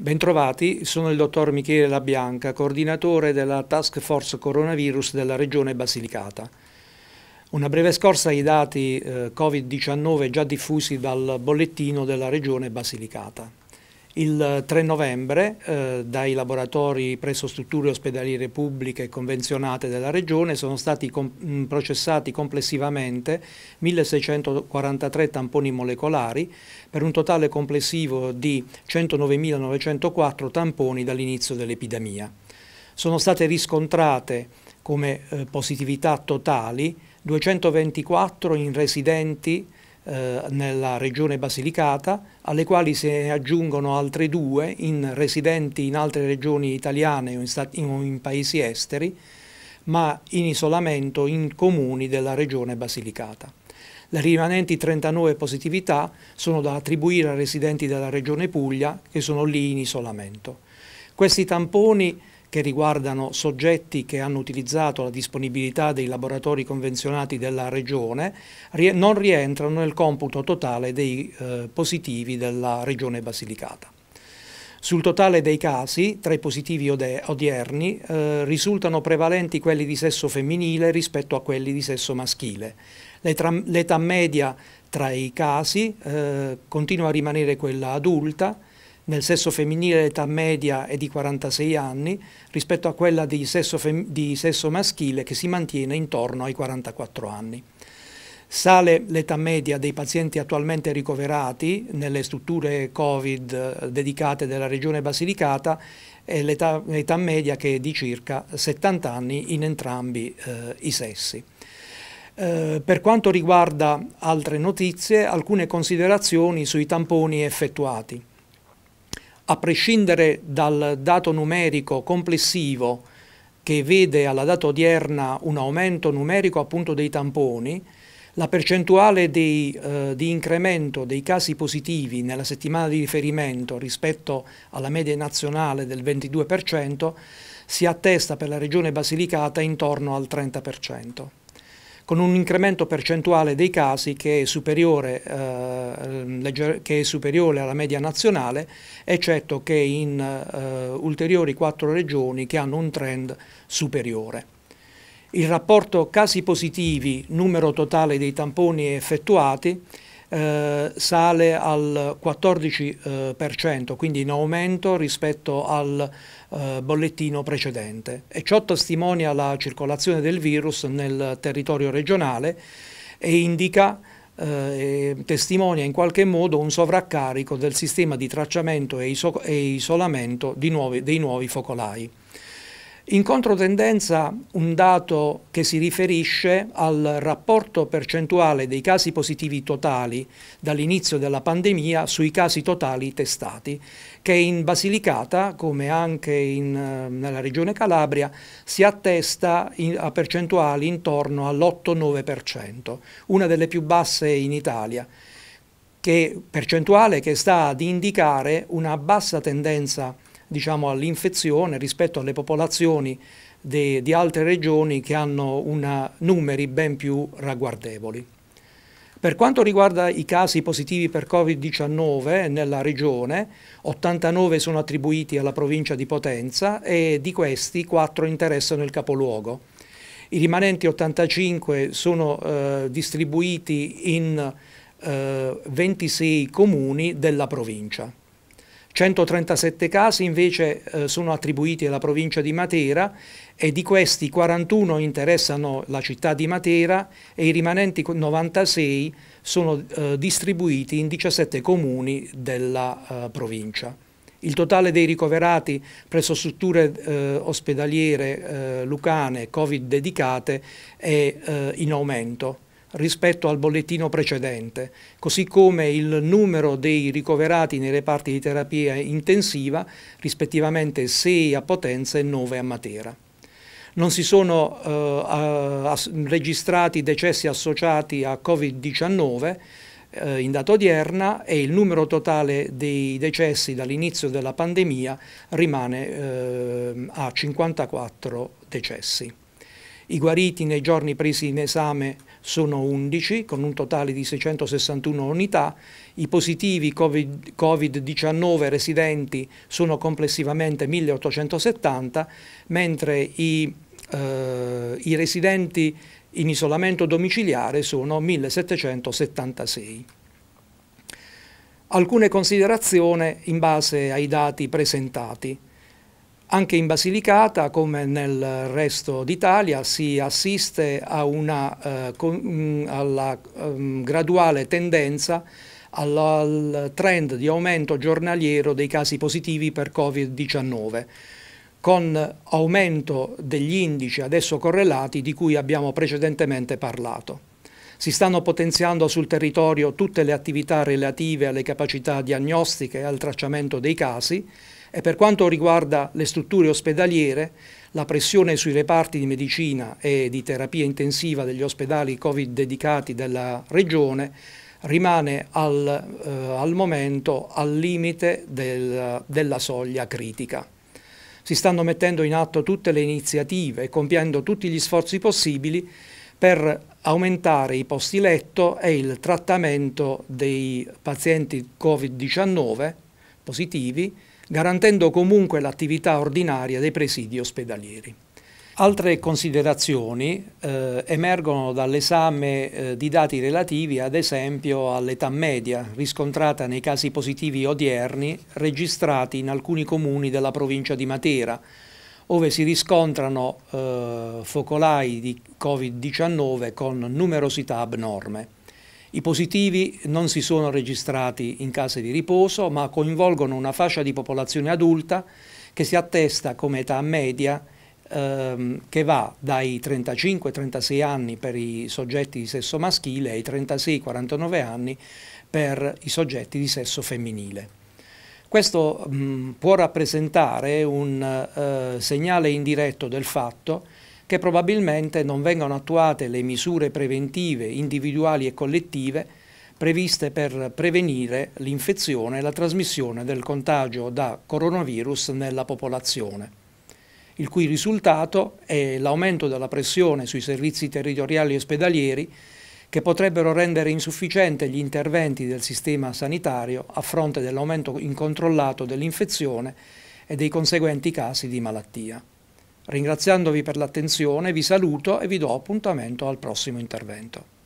Bentrovati, sono il dottor Michele Labianca, coordinatore della Task Force Coronavirus della Regione Basilicata. Una breve scorsa ai dati eh, Covid-19 già diffusi dal bollettino della Regione Basilicata. Il 3 novembre eh, dai laboratori presso strutture ospedaliere pubbliche convenzionate della Regione sono stati com mm, processati complessivamente 1643 tamponi molecolari per un totale complessivo di 109.904 tamponi dall'inizio dell'epidemia. Sono state riscontrate come eh, positività totali 224 in residenti eh, nella regione Basilicata, alle quali se ne aggiungono altre due in residenti in altre regioni italiane o in, stati, in, in paesi esteri, ma in isolamento in comuni della regione Basilicata. Le rimanenti 39 positività sono da attribuire a residenti della regione Puglia che sono lì in isolamento. Questi tamponi che riguardano soggetti che hanno utilizzato la disponibilità dei laboratori convenzionati della Regione non rientrano nel computo totale dei eh, positivi della Regione Basilicata. Sul totale dei casi, tra i positivi odierni, eh, risultano prevalenti quelli di sesso femminile rispetto a quelli di sesso maschile. L'età media tra i casi eh, continua a rimanere quella adulta, nel sesso femminile l'età media è di 46 anni rispetto a quella di sesso, di sesso maschile che si mantiene intorno ai 44 anni. Sale l'età media dei pazienti attualmente ricoverati nelle strutture Covid eh, dedicate della regione Basilicata e l'età media che è di circa 70 anni in entrambi eh, i sessi. Eh, per quanto riguarda altre notizie, alcune considerazioni sui tamponi effettuati a prescindere dal dato numerico complessivo che vede alla data odierna un aumento numerico appunto dei tamponi, la percentuale dei, eh, di incremento dei casi positivi nella settimana di riferimento rispetto alla media nazionale del 22% si attesta per la regione Basilicata intorno al 30% con un incremento percentuale dei casi che è superiore, eh, che è superiore alla media nazionale, eccetto che in eh, ulteriori quattro regioni che hanno un trend superiore. Il rapporto casi positivi, numero totale dei tamponi effettuati, eh, sale al 14%, eh, quindi in aumento rispetto al eh, bollettino precedente. E ciò testimonia la circolazione del virus nel territorio regionale e indica eh, testimonia in qualche modo un sovraccarico del sistema di tracciamento e, e isolamento di nuovi, dei nuovi focolai. In controtendenza un dato che si riferisce al rapporto percentuale dei casi positivi totali dall'inizio della pandemia sui casi totali testati, che in Basilicata, come anche in, eh, nella regione Calabria, si attesta in, a percentuali intorno all'8-9%, una delle più basse in Italia. Che percentuale che sta ad indicare una bassa tendenza diciamo, all'infezione rispetto alle popolazioni de, di altre regioni che hanno una, numeri ben più ragguardevoli. Per quanto riguarda i casi positivi per Covid-19 nella regione, 89 sono attribuiti alla provincia di Potenza e di questi 4 interessano il capoluogo. I rimanenti 85 sono eh, distribuiti in eh, 26 comuni della provincia. 137 casi invece eh, sono attribuiti alla provincia di Matera e di questi 41 interessano la città di Matera e i rimanenti 96 sono eh, distribuiti in 17 comuni della eh, provincia. Il totale dei ricoverati presso strutture eh, ospedaliere eh, lucane Covid dedicate è eh, in aumento rispetto al bollettino precedente, così come il numero dei ricoverati nei reparti di terapia intensiva, rispettivamente 6 a Potenza e 9 a Matera. Non si sono eh, registrati decessi associati a Covid-19 eh, in data odierna e il numero totale dei decessi dall'inizio della pandemia rimane eh, a 54 decessi. I guariti nei giorni presi in esame sono 11, con un totale di 661 unità. I positivi Covid-19 residenti sono complessivamente 1870, mentre i, eh, i residenti in isolamento domiciliare sono 1776. Alcune considerazioni in base ai dati presentati. Anche in Basilicata, come nel resto d'Italia, si assiste una, eh, con, mm, alla um, graduale tendenza al, al trend di aumento giornaliero dei casi positivi per Covid-19 con aumento degli indici adesso correlati di cui abbiamo precedentemente parlato. Si stanno potenziando sul territorio tutte le attività relative alle capacità diagnostiche e al tracciamento dei casi, e per quanto riguarda le strutture ospedaliere, la pressione sui reparti di medicina e di terapia intensiva degli ospedali Covid dedicati della Regione rimane al, eh, al momento al limite del, della soglia critica. Si stanno mettendo in atto tutte le iniziative e compiendo tutti gli sforzi possibili per aumentare i posti letto e il trattamento dei pazienti Covid-19 positivi, garantendo comunque l'attività ordinaria dei presidi ospedalieri. Altre considerazioni eh, emergono dall'esame eh, di dati relativi ad esempio all'età media riscontrata nei casi positivi odierni registrati in alcuni comuni della provincia di Matera, dove si riscontrano eh, focolai di Covid-19 con numerosità abnorme. I positivi non si sono registrati in case di riposo, ma coinvolgono una fascia di popolazione adulta che si attesta come età media ehm, che va dai 35-36 anni per i soggetti di sesso maschile ai 36-49 anni per i soggetti di sesso femminile. Questo mh, può rappresentare un eh, segnale indiretto del fatto che probabilmente non vengano attuate le misure preventive individuali e collettive previste per prevenire l'infezione e la trasmissione del contagio da coronavirus nella popolazione, il cui risultato è l'aumento della pressione sui servizi territoriali e ospedalieri che potrebbero rendere insufficienti gli interventi del sistema sanitario a fronte dell'aumento incontrollato dell'infezione e dei conseguenti casi di malattia. Ringraziandovi per l'attenzione vi saluto e vi do appuntamento al prossimo intervento.